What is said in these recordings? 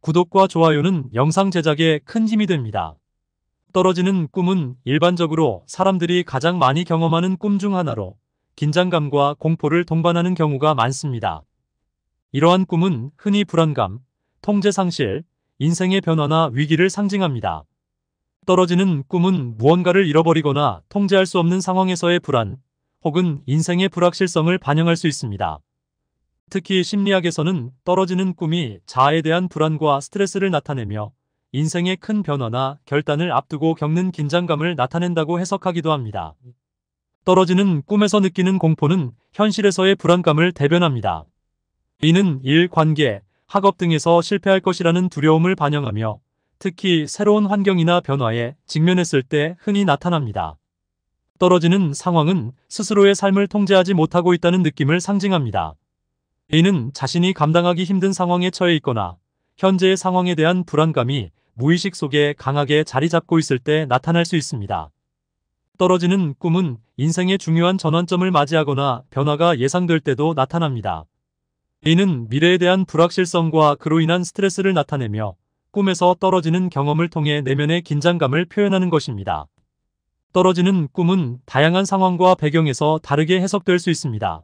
구독과 좋아요는 영상 제작에 큰 힘이 됩니다. 떨어지는 꿈은 일반적으로 사람들이 가장 많이 경험하는 꿈 중 하나로 긴장감과 공포를 동반하는 경우가 많습니다. 이러한 꿈은 흔히 불안감, 통제상실, 인생의 변화나 위기를 상징합니다. 떨어지는 꿈은 무언가를 잃어버리거나 통제할 수 없는 상황에서의 불안 혹은 인생의 불확실성을 반영할 수 있습니다. 특히 심리학에서는 떨어지는 꿈이 자아에 대한 불안과 스트레스를 나타내며 인생의 큰 변화나 결단을 앞두고 겪는 긴장감을 나타낸다고 해석하기도 합니다. 떨어지는 꿈에서 느끼는 공포는 현실에서의 불안감을 대변합니다. 이는 일, 관계, 학업 등에서 실패할 것이라는 두려움을 반영하며 특히 새로운 환경이나 변화에 직면했을 때 흔히 나타납니다. 떨어지는 상황은 스스로의 삶을 통제하지 못하고 있다는 느낌을 상징합니다. A는 자신이 감당하기 힘든 상황에 처해 있거나 현재의 상황에 대한 불안감이 무의식 속에 강하게 자리 잡고 있을 때 나타날 수 있습니다. 떨어지는 꿈은 인생의 중요한 전환점을 맞이하거나 변화가 예상될 때도 나타납니다. A는 미래에 대한 불확실성과 그로 인한 스트레스를 나타내며 꿈에서 떨어지는 경험을 통해 내면의 긴장감을 표현하는 것입니다. 떨어지는 꿈은 다양한 상황과 배경에서 다르게 해석될 수 있습니다.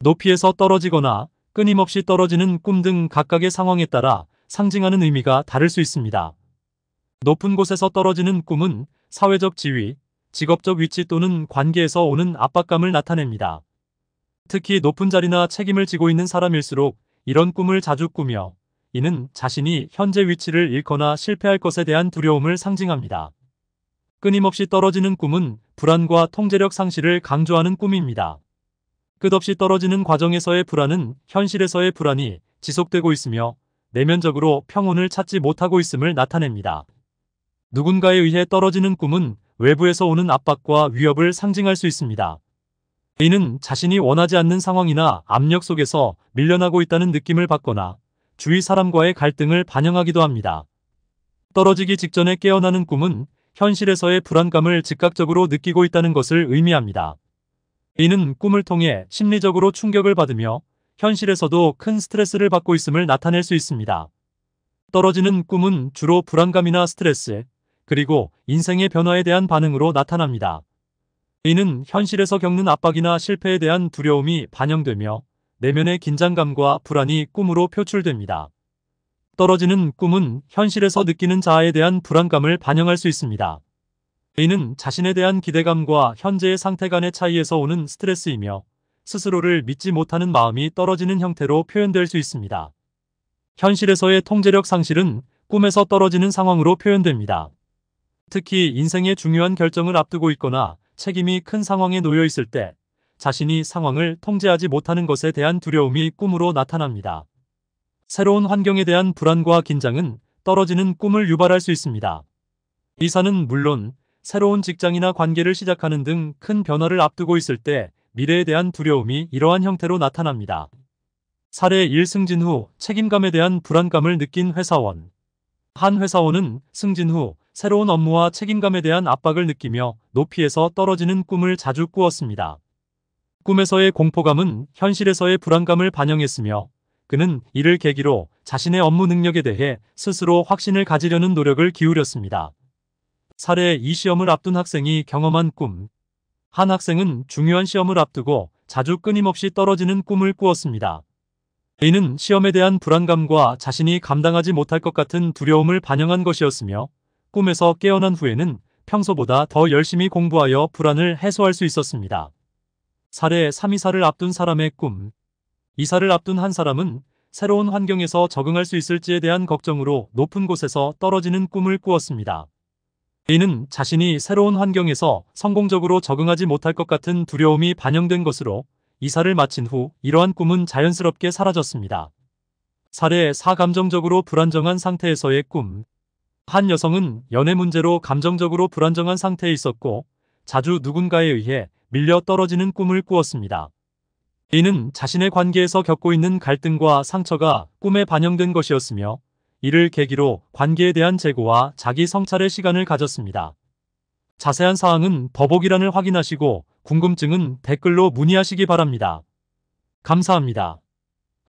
높이에서 떨어지거나 끊임없이 떨어지는 꿈 등 각각의 상황에 따라 상징하는 의미가 다를 수 있습니다. 높은 곳에서 떨어지는 꿈은 사회적 지위, 직업적 위치 또는 관계에서 오는 압박감을 나타냅니다. 특히 높은 자리나 책임을 지고 있는 사람일수록 이런 꿈을 자주 꾸며 이는 자신이 현재 위치를 잃거나 실패할 것에 대한 두려움을 상징합니다. 끊임없이 떨어지는 꿈은 불안과 통제력 상실을 강조하는 꿈입니다. 끝없이 떨어지는 과정에서의 불안은 현실에서의 불안이 지속되고 있으며 내면적으로 평온을 찾지 못하고 있음을 나타냅니다. 누군가에 의해 떨어지는 꿈은 외부에서 오는 압박과 위협을 상징할 수 있습니다. a 는 자신이 원하지 않는 상황이나 압력 속에서 밀려나고 있다는 느낌을 받거나 주위 사람과의 갈등을 반영하기도 합니다. 떨어지기 직전에 깨어나는 꿈은 현실에서의 불안감을 즉각적으로 느끼고 있다는 것을 의미합니다. 이는 꿈을 통해 심리적으로 충격을 받으며 현실에서도 큰 스트레스를 받고 있음을 나타낼 수 있습니다. 떨어지는 꿈은 주로 불안감이나 스트레스, 그리고 인생의 변화에 대한 반응으로 나타납니다. 이는 현실에서 겪는 압박이나 실패에 대한 두려움이 반영되며 내면의 긴장감과 불안이 꿈으로 표출됩니다. 떨어지는 꿈은 현실에서 느끼는 자아에 대한 불안감을 반영할 수 있습니다. 이는 자신에 대한 기대감과 현재의 상태 간의 차이에서 오는 스트레스이며 스스로를 믿지 못하는 마음이 떨어지는 형태로 표현될 수 있습니다. 현실에서의 통제력 상실은 꿈에서 떨어지는 상황으로 표현됩니다. 특히 인생의 중요한 결정을 앞두고 있거나 책임이 큰 상황에 놓여 있을 때 자신이 상황을 통제하지 못하는 것에 대한 두려움이 꿈으로 나타납니다. 새로운 환경에 대한 불안과 긴장은 떨어지는 꿈을 유발할 수 있습니다. 이사는 물론 새로운 직장이나 관계를 시작하는 등 큰 변화를 앞두고 있을 때 미래에 대한 두려움이 이러한 형태로 나타납니다. 사례 1 승진 후 책임감에 대한 불안감을 느낀 회사원 한 회사원은 승진 후 새로운 업무와 책임감에 대한 압박을 느끼며 높이에서 떨어지는 꿈을 자주 꾸었습니다. 꿈에서의 공포감은 현실에서의 불안감을 반영했으며 그는 이를 계기로 자신의 업무 능력에 대해 스스로 확신을 가지려는 노력을 기울였습니다. 사례 2 시험을 앞둔 학생이 경험한 꿈. 한 학생은 중요한 시험을 앞두고 자주 끊임없이 떨어지는 꿈을 꾸었습니다. A는 시험에 대한 불안감과 자신이 감당하지 못할 것 같은 두려움을 반영한 것이었으며 꿈에서 깨어난 후에는 평소보다 더 열심히 공부하여 불안을 해소할 수 있었습니다. 사례 3이사를 앞둔 사람의 꿈 이사를 앞둔 한 사람은 새로운 환경에서 적응할 수 있을지에 대한 걱정으로 높은 곳에서 떨어지는 꿈을 꾸었습니다. a 는 자신이 새로운 환경에서 성공적으로 적응하지 못할 것 같은 두려움이 반영된 것으로 이사를 마친 후 이러한 꿈은 자연스럽게 사라졌습니다. 사례 4. 감정적으로 불안정한 상태에서의 꿈 한 여성은 연애 문제로 감정적으로 불안정한 상태에 있었고 자주 누군가에 의해 밀려 떨어지는 꿈을 꾸었습니다. 이는 자신의 관계에서 겪고 있는 갈등과 상처가 꿈에 반영된 것이었으며 이를 계기로 관계에 대한 재고와 자기 성찰의 시간을 가졌습니다. 자세한 사항은 더보기란을 확인하시고 궁금증은 댓글로 문의하시기 바랍니다. 감사합니다.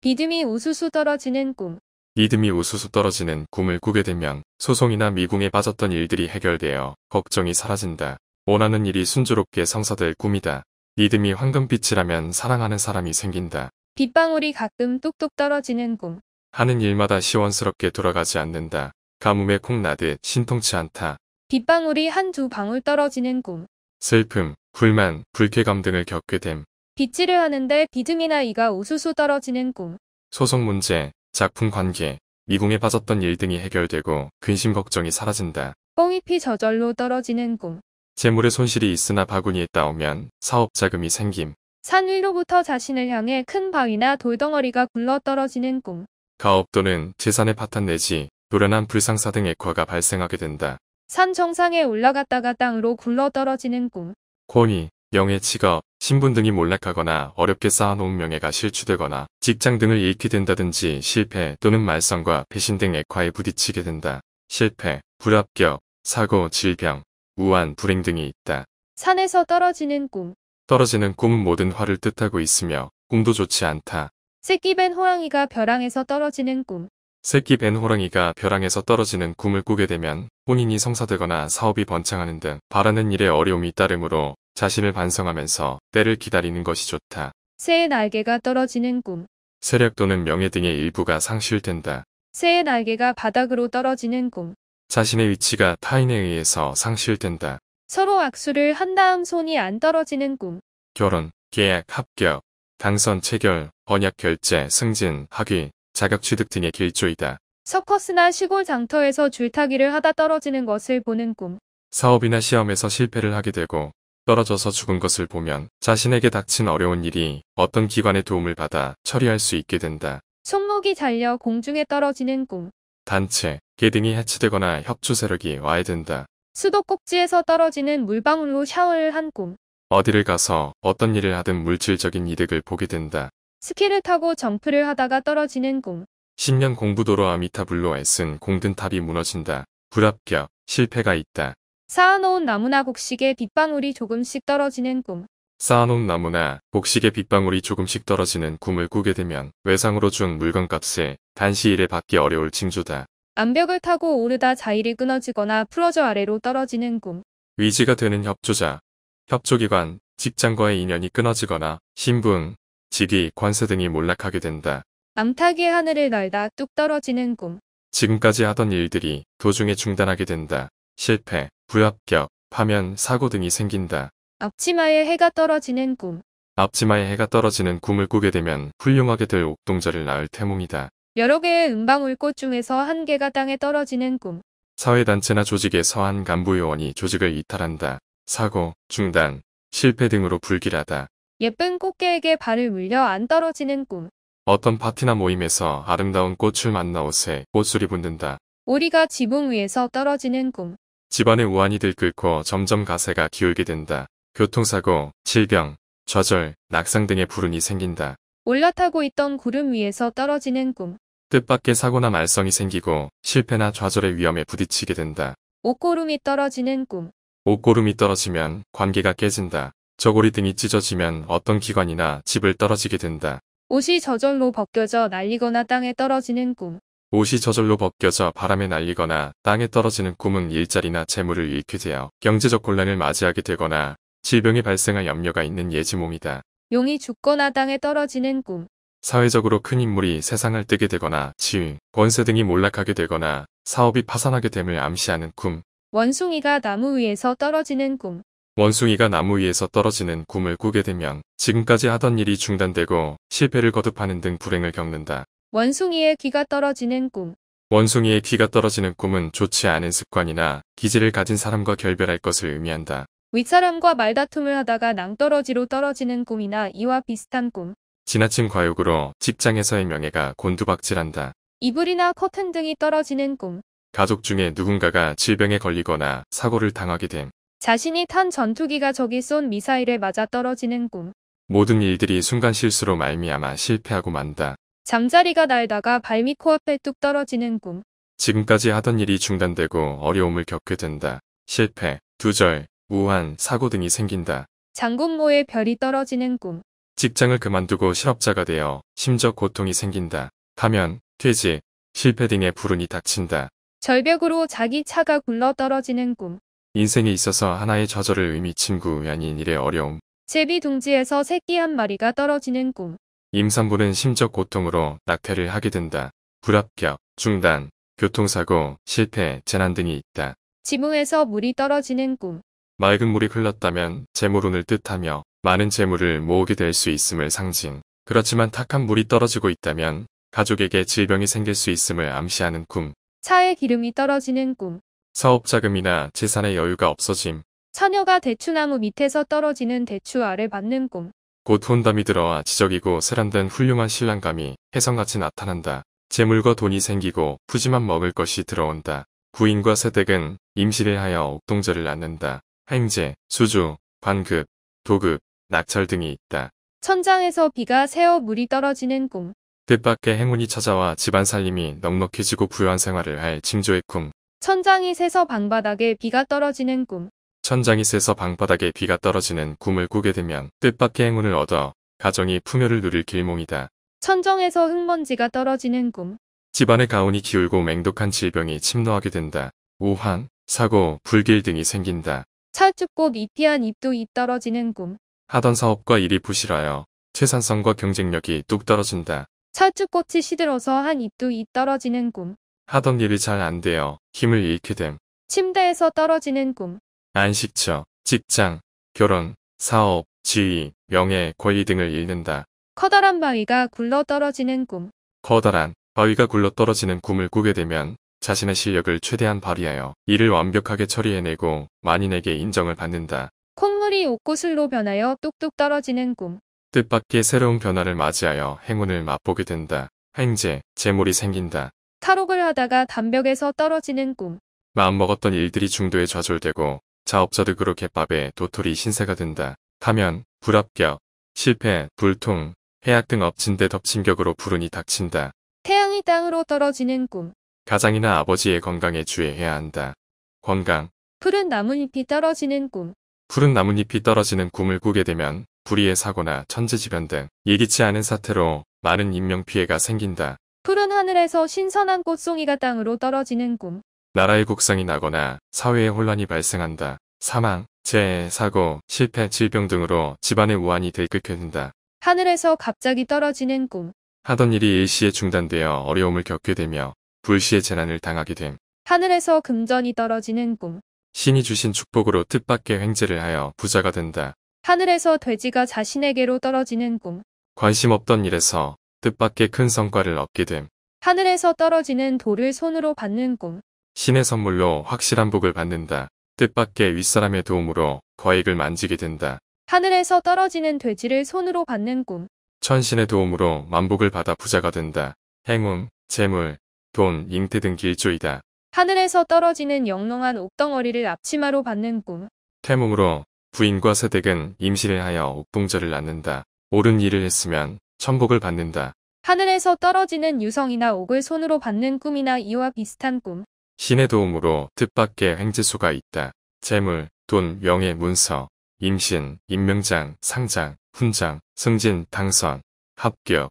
믿음이 우수수 떨어지는 꿈 믿음이 우수수 떨어지는 꿈을 꾸게 되면 소송이나 미궁에 빠졌던 일들이 해결되어 걱정이 사라진다. 원하는 일이 순조롭게 성사될 꿈이다. 믿음이 황금빛이라면 사랑하는 사람이 생긴다. 빗방울이 가끔 뚝뚝 떨어지는 꿈 하는 일마다 시원스럽게 돌아가지 않는다. 가뭄에 콩나듯 신통치 않다. 빗방울이 한두 방울 떨어지는 꿈. 슬픔, 불만, 불쾌감 등을 겪게 됨. 빚지를 하는데 비듬이나 이가 우수수 떨어지는 꿈. 소송 문제, 작품 관계, 미궁에 빠졌던 일 등이 해결되고 근심 걱정이 사라진다. 뽕잎이 저절로 떨어지는 꿈. 재물의 손실이 있으나 바구니에 따오면 사업 자금이 생김. 산 위로부터 자신을 향해 큰 바위나 돌덩어리가 굴러 떨어지는 꿈. 가업 또는 재산의 파탄 내지 노련한 불상사 등 액화가 발생하게 된다. 산 정상에 올라갔다가 땅으로 굴러떨어지는 꿈. 권위, 명예, 직업, 신분 등이 몰락하거나 어렵게 쌓아놓은 명예가 실추되거나 직장 등을 잃게 된다든지 실패 또는 말썽과 배신 등 액화에 부딪히게 된다. 실패, 불합격, 사고, 질병, 우한, 불행 등이 있다. 산에서 떨어지는 꿈. 떨어지는 꿈은 모든 화를 뜻하고 있으며 꿈도 좋지 않다. 새끼 벤 호랑이가 벼랑에서 떨어지는 꿈. 새끼 벤 호랑이가 벼랑에서 떨어지는 꿈을 꾸게 되면 혼인이 성사되거나 사업이 번창하는 등 바라는 일에 어려움이 따르므로 자신을 반성하면서 때를 기다리는 것이 좋다. 새의 날개가 떨어지는 꿈. 세력 또는 명예 등의 일부가 상실된다. 새의 날개가 바닥으로 떨어지는 꿈. 자신의 위치가 타인에 의해서 상실된다. 서로 악수를 한 다음 손이 안 떨어지는 꿈. 결혼, 계약, 합격, 당선 체결, 번역 결제, 승진, 학위, 자격 취득 등의 길조이다. 서커스나 시골 장터에서 줄타기를 하다 떨어지는 것을 보는 꿈. 사업이나 시험에서 실패를 하게 되고 떨어져서 죽은 것을 보면 자신에게 닥친 어려운 일이 어떤 기관의 도움을 받아 처리할 수 있게 된다. 손목이 잘려 공중에 떨어지는 꿈. 단체, 개 등이 해치되거나 협조 세력이 와해된다. 수도꼭지에서 떨어지는 물방울로 샤워를 한 꿈. 어디를 가서 어떤 일을 하든 물질적인 이득을 보게 된다. 스키를 타고 점프를 하다가 떨어지는 꿈. 10년 공부도로 아미타블로 애쓴 공든탑이 무너진다. 불합격, 실패가 있다. 쌓아놓은 나무나 곡식에 빗방울이 조금씩 떨어지는 꿈. 쌓아놓은 나무나 곡식에 빗방울이 조금씩 떨어지는 꿈을 꾸게 되면 외상으로 준물건값에 단시 일에 받기 어려울 징조다. 암벽을 타고 오르다 자일이 끊어지거나 풀어져 아래로 떨어지는 꿈. 위지가 되는 협조자, 협조기관, 직장과의 인연이 끊어지거나 신분, 직위, 관세 등이 몰락하게 된다. 암탉의 하늘을 날다 뚝 떨어지는 꿈. 지금까지 하던 일들이 도중에 중단하게 된다. 실패, 부합격 파면, 사고 등이 생긴다. 앞치마에 해가 떨어지는 꿈. 앞치마에 해가 떨어지는 꿈을 꾸게 되면 훌륭하게 될 옥동자를 낳을 태몽이다. 여러 개의 은방울꽃 중에서 한 개가 땅에 떨어지는 꿈. 사회단체나 조직에서 한 간부 요원이 조직을 이탈한다. 사고, 중단, 실패 등으로 불길하다. 예쁜 꽃게에게 발을 물려 안 떨어지는 꿈. 어떤 파티나 모임에서 아름다운 꽃을 만나 옷에 꽃술이 붙는다. 오리가 지붕 위에서 떨어지는 꿈. 집안의 우환이 들끓고 점점 가세가 기울게 된다. 교통사고, 질병, 좌절, 낙상 등의 불운이 생긴다. 올라타고 있던 구름 위에서 떨어지는 꿈. 뜻밖의 사고나 말썽이 생기고 실패나 좌절의 위험에 부딪히게 된다. 옷고름이 떨어지는 꿈. 옷고름이 떨어지면 관계가 깨진다. 저고리 등이 찢어지면 어떤 기관이나 집을 떨어지게 된다. 옷이 저절로 벗겨져 날리거나 땅에 떨어지는 꿈. 옷이 저절로 벗겨져 바람에 날리거나 땅에 떨어지는 꿈은 일자리나 재물을 잃게 되어 경제적 곤란을 맞이하게 되거나 질병이 발생할 염려가 있는 예지몸이다. 용이 죽거나 땅에 떨어지는 꿈. 사회적으로 큰 인물이 세상을 뜨게 되거나 지위, 권세 등이 몰락하게 되거나 사업이 파산하게 됨을 암시하는 꿈. 원숭이가 나무 위에서 떨어지는 꿈. 원숭이가 나무 위에서 떨어지는 꿈을 꾸게 되면 지금까지 하던 일이 중단되고 실패를 거듭하는 등 불행을 겪는다. 원숭이의 귀가 떨어지는 꿈. 원숭이의 귀가 떨어지는 꿈은 좋지 않은 습관이나 기질을 가진 사람과 결별할 것을 의미한다. 윗사람과 말다툼을 하다가 낭떠러지로 떨어지는 꿈이나 이와 비슷한 꿈. 지나친 과욕으로 직장에서의 명예가 곤두박질한다. 이불이나 커튼 등이 떨어지는 꿈. 가족 중에 누군가가 질병에 걸리거나 사고를 당하게 됨. 자신이 탄 전투기가 적이 쏜 미사일에 맞아 떨어지는 꿈. 모든 일들이 순간 실수로 말미암아 실패하고 만다. 잠자리가 날다가 발밑 코앞에 뚝 떨어지는 꿈. 지금까지 하던 일이 중단되고 어려움을 겪게 된다. 실패, 두절, 우한, 사고 등이 생긴다. 장군모의 별이 떨어지는 꿈. 직장을 그만두고 실업자가 되어 심적 고통이 생긴다. 파면, 퇴직, 실패 등의 불운이 닥친다. 절벽으로 자기 차가 굴러 떨어지는 꿈. 인생에 있어서 하나의 좌절을 의미친 구연인 일의 어려움. 제비 둥지에서 새끼 한 마리가 떨어지는 꿈. 임산부는 심적 고통으로 낙태를 하게 된다. 불합격, 중단, 교통사고, 실패, 재난 등이 있다. 지붕에서 물이 떨어지는 꿈. 맑은 물이 흘렀다면 재물운을 뜻하며 많은 재물을 모으게 될 수 있음을 상징. 그렇지만 탁한 물이 떨어지고 있다면 가족에게 질병이 생길 수 있음을 암시하는 꿈. 차에 기름이 떨어지는 꿈. 사업 자금이나 재산의 여유가 없어짐. 처녀가 대추나무 밑에서 떨어지는 대추 아래 받는 꿈. 곧 혼담이 들어와 지적이고 세련된 훌륭한 신랑감이 혜성같이 나타난다. 재물과 돈이 생기고 푸짐한 먹을 것이 들어온다. 구인과 세댁은 임실을 하여 옥동절을 낳는다. 행제, 수주, 관급, 도급, 낙찰 등이 있다. 천장에서 비가 새어 물이 떨어지는 꿈. 뜻밖의 행운이 찾아와 집안 살림이 넉넉해 지고 부유한 생활을 할 징조의 꿈. 천장이 새서 방바닥에 비가 떨어지는 꿈. 천장이 새서 방바닥에 비가 떨어지는 꿈을 꾸게 되면 뜻밖의 행운을 얻어 가정이 풍요를 누릴 길몽이다. 천정에서 흙먼지가 떨어지는 꿈. 집안의 가온이 기울고 맹독한 질병이 침노하게 된다. 오한, 사고, 불길 등이 생긴다. 찰쭉꽃 잎피한 잎도 잎 떨어지는 꿈. 하던 사업과 일이 부실하여 최산성과 경쟁력이 뚝 떨어진다. 철쭉꽃이 시들어서 한 입도 입 떨어지는 꿈. 하던 일이 잘 안 돼요. 힘을 잃게 됨. 침대에서 떨어지는 꿈. 안식처, 직장, 결혼, 사업, 지위, 명예, 권리 등을 잃는다. 커다란 바위가 굴러 떨어지는 꿈. 커다란 바위가 굴러 떨어지는 꿈을 꾸게 되면 자신의 실력을 최대한 발휘하여 이를 완벽하게 처리해내고 만인에게 인정을 받는다. 콧물이 옷구슬로 변하여 뚝뚝 떨어지는 꿈. 뜻밖의 새로운 변화를 맞이하여 행운을 맛보게 된다. 행제, 재물이 생긴다. 탈옥을 하다가 담벽에서 떨어지는 꿈. 마음먹었던 일들이 중도에 좌절되고 자업자득으로 개밥에 도토리 신세가 된다. 가면, 불합격, 실패, 불통, 해악 등 엎친 데 덮친 격으로 불운이 닥친다. 태양이 땅으로 떨어지는 꿈. 가장이나 아버지의 건강에 주의해야 한다. 건강. 푸른 나뭇잎이 떨어지는 꿈. 푸른 나뭇잎이 떨어지는 꿈을 꾸게 되면 불의의 사고나 천재지변 등 예기치 않은 사태로 많은 인명피해가 생긴다. 푸른 하늘에서 신선한 꽃송이가 땅으로 떨어지는 꿈. 나라의 국상이 나거나 사회의 혼란이 발생한다. 사망, 재해, 사고, 실패, 질병 등으로 집안의 우환이 들끓는다. 하늘에서 갑자기 떨어지는 꿈. 하던 일이 일시에 중단되어 어려움을 겪게 되며 불시의 재난을 당하게 됨. 하늘에서 금전이 떨어지는 꿈. 신이 주신 축복으로 뜻밖의 횡재를 하여 부자가 된다. 하늘에서 돼지가 자신에게로 떨어지는 꿈. 관심 없던 일에서 뜻밖의 큰 성과를 얻게 됨. 하늘에서 떨어지는 돌을 손으로 받는 꿈. 신의 선물로 확실한 복을 받는다. 뜻밖의 윗사람의 도움으로 거액을 만지게 된다. 하늘에서 떨어지는 돼지를 손으로 받는 꿈. 천신의 도움으로 만복을 받아 부자가 된다. 행운, 재물, 돈, 잉태 등 길조이다. 하늘에서 떨어지는 영롱한 옥덩어리를 앞치마로 받는 꿈. 태몽으로 부인과 세댁은 임신을 하여 옥동자를 낳는다. 옳은 일을 했으면 천복을 받는다. 하늘에서 떨어지는 유성이나 옥을 손으로 받는 꿈이나 이와 비슷한 꿈. 신의 도움으로 뜻밖의 행지수가 있다. 재물, 돈, 명예, 문서, 임신, 임명장, 상장, 훈장, 승진, 당선, 합격,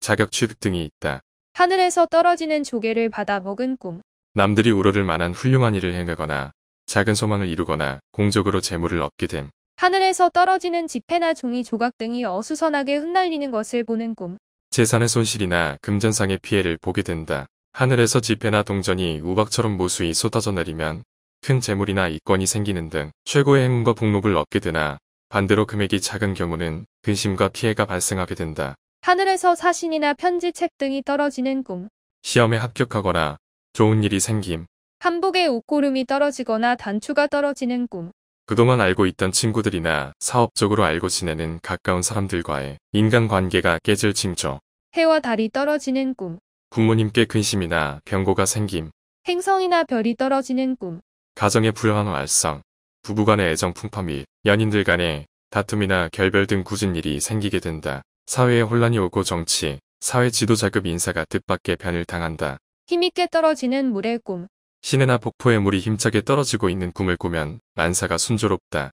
자격 취득 등이 있다. 하늘에서 떨어지는 조개를 받아 먹은 꿈. 남들이 우러를 만한 훌륭한 일을 행하거나 작은 소망을 이루거나 공적으로 재물을 얻게 됨. 하늘에서 떨어지는 지폐나 종이 조각 등이 어수선하게 흩날리는 것을 보는 꿈. 재산의 손실이나 금전상의 피해를 보게 된다. 하늘에서 지폐나 동전이 우박처럼 무수히 쏟아져 내리면 큰 재물이나 이권이 생기는 등 최고의 행운과 복록을 얻게 되나 반대로 금액이 작은 경우는 근심과 피해가 발생하게 된다. 하늘에서 사신이나 편지책 등이 떨어지는 꿈. 시험에 합격하거나 좋은 일이 생김. 한복에 옷고름이 떨어지거나 단추가 떨어지는 꿈. 그동안 알고 있던 친구들이나 사업적으로 알고 지내는 가까운 사람들과의 인간관계가 깨질 징조. 해와 달이 떨어지는 꿈. 부모님께 근심이나 병고가 생김. 행성이나 별이 떨어지는 꿈. 가정의 불안한 왈성. 부부간의 애정 풍파및 연인들 간의 다툼이나 결별 등 굳은 일이 생기게 된다. 사회에 혼란이 오고 정치, 사회 지도자급 인사가 뜻밖의 변을 당한다. 힘있게 떨어지는 물의 꿈. 시내나 폭포에 물이 힘차게 떨어지고 있는 꿈을 꾸면 만사가 순조롭다.